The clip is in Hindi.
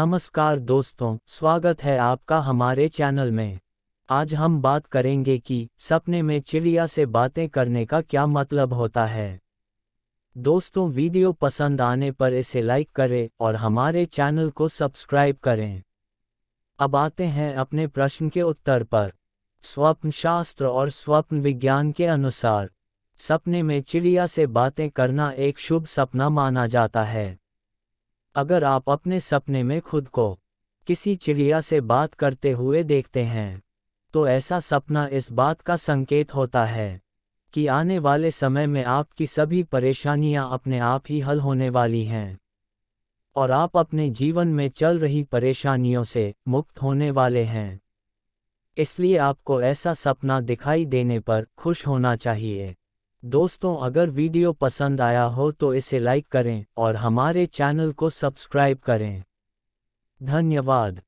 नमस्कार दोस्तों स्वागत है आपका हमारे चैनल में आज हम बात करेंगे कि सपने में चिड़िया से बातें करने का क्या मतलब होता है दोस्तों वीडियो पसंद आने पर इसे लाइक करें और हमारे चैनल को सब्सक्राइब करें अब आते हैं अपने प्रश्न के उत्तर पर स्वप्न शास्त्र और स्वप्न विज्ञान के अनुसार सपने में चिड़िया से बातें करना एक शुभ सपना माना जाता है अगर आप अपने सपने में खुद को किसी चिड़िया से बात करते हुए देखते हैं तो ऐसा सपना इस बात का संकेत होता है कि आने वाले समय में आपकी सभी परेशानियां अपने आप ही हल होने वाली हैं और आप अपने जीवन में चल रही परेशानियों से मुक्त होने वाले हैं इसलिए आपको ऐसा सपना दिखाई देने पर खुश होना चाहिए दोस्तों अगर वीडियो पसंद आया हो तो इसे लाइक करें और हमारे चैनल को सब्सक्राइब करें धन्यवाद